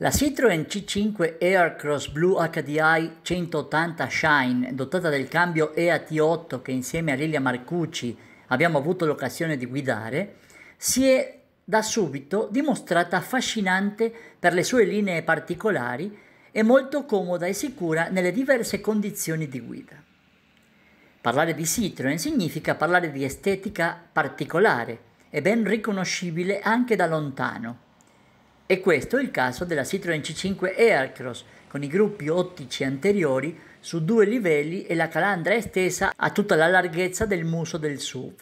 La Citroën C5 Aircross Blue HDI 180 Shine, dotata del cambio EAT8 che insieme a Lilia Marcucci abbiamo avuto l'occasione di guidare, si è da subito dimostrata affascinante per le sue linee particolari e molto comoda e sicura nelle diverse condizioni di guida. Parlare di Citroën significa parlare di estetica particolare e ben riconoscibile anche da lontano e questo è il caso della Citroën C5 Aircross con i gruppi ottici anteriori su due livelli e la calandra estesa a tutta la larghezza del muso del SUV.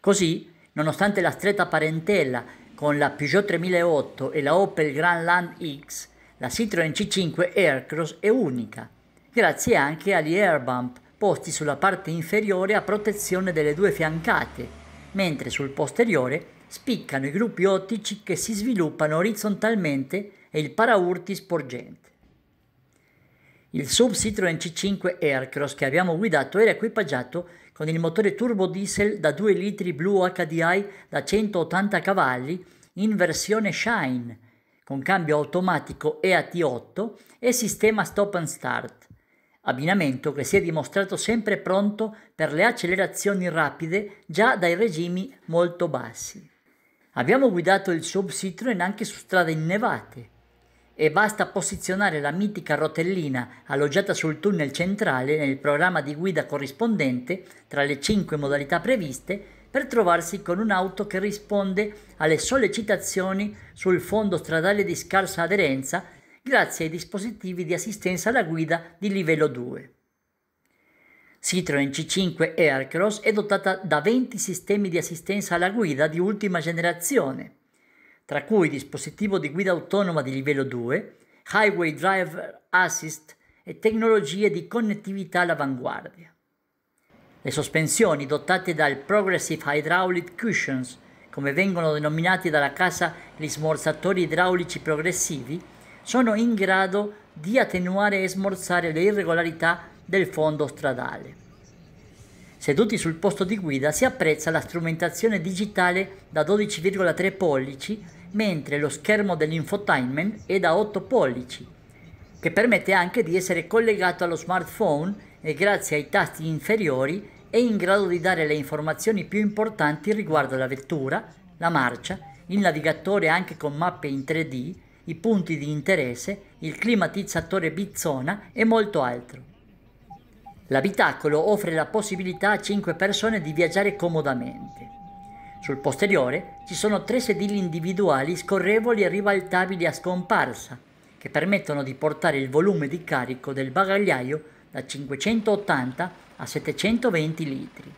Così, nonostante la stretta parentela con la Peugeot 3008 e la Opel Grandland X, la Citroën C5 Aircross è unica, grazie anche agli airbump posti sulla parte inferiore a protezione delle due fiancate, mentre sul posteriore spiccano i gruppi ottici che si sviluppano orizzontalmente e il paraurti sporgente. Il sub Citroen C5 Aircross che abbiamo guidato era equipaggiato con il motore turbo diesel da 2 litri blu HDI da 180 cavalli in versione Shine, con cambio automatico EAT8 e sistema stop and start, abbinamento che si è dimostrato sempre pronto per le accelerazioni rapide già dai regimi molto bassi. Abbiamo guidato il Shop Citroën anche su strade innevate e basta posizionare la mitica rotellina alloggiata sul tunnel centrale nel programma di guida corrispondente tra le 5 modalità previste per trovarsi con un'auto che risponde alle sollecitazioni sul fondo stradale di scarsa aderenza grazie ai dispositivi di assistenza alla guida di livello 2. Citroën C5 Aircross è dotata da 20 sistemi di assistenza alla guida di ultima generazione, tra cui dispositivo di guida autonoma di livello 2, Highway Driver Assist e tecnologie di connettività all'avanguardia. Le sospensioni dotate dal Progressive Hydraulic Cushions, come vengono denominati dalla casa gli smorzatori idraulici progressivi, sono in grado di attenuare e smorzare le irregolarità del fondo stradale. Seduti sul posto di guida si apprezza la strumentazione digitale da 12,3 pollici, mentre lo schermo dell'infotainment è da 8 pollici, che permette anche di essere collegato allo smartphone e grazie ai tasti inferiori è in grado di dare le informazioni più importanti riguardo la vettura, la marcia, il navigatore anche con mappe in 3D, i punti di interesse, il climatizzatore bizzona e molto altro. L'abitacolo offre la possibilità a 5 persone di viaggiare comodamente. Sul posteriore ci sono tre sedili individuali scorrevoli e ribaltabili a scomparsa, che permettono di portare il volume di carico del bagagliaio da 580 a 720 litri.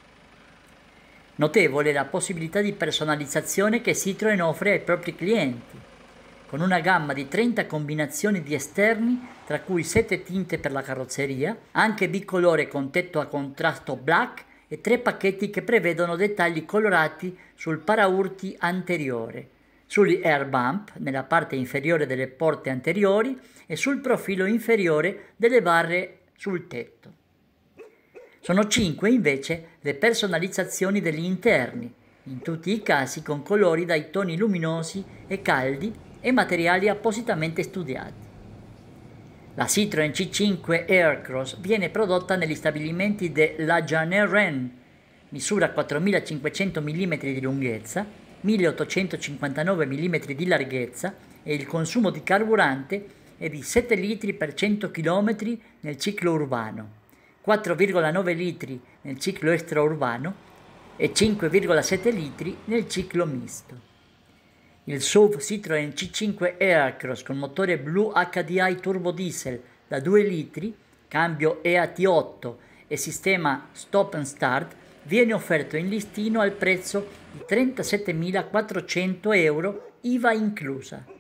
Notevole la possibilità di personalizzazione che Citroën offre ai propri clienti con una gamma di 30 combinazioni di esterni, tra cui 7 tinte per la carrozzeria, anche bicolore con tetto a contrasto black e 3 pacchetti che prevedono dettagli colorati sul paraurti anteriore, sugli air bump nella parte inferiore delle porte anteriori e sul profilo inferiore delle barre sul tetto. Sono 5 invece le personalizzazioni degli interni, in tutti i casi con colori dai toni luminosi e caldi e materiali appositamente studiati. La Citroën C5 Aircross viene prodotta negli stabilimenti della Janet-Rennes, misura 4500 mm di lunghezza, 1859 mm di larghezza e il consumo di carburante è di 7 litri per 100 km nel ciclo urbano, 4,9 litri nel ciclo extraurbano e 5,7 litri nel ciclo misto il SUV Citroën C5 Aircross con motore blu HDI turbo diesel da 2 litri, cambio EAT8 e sistema stop and start viene offerto in listino al prezzo di 37.400 euro IVA inclusa.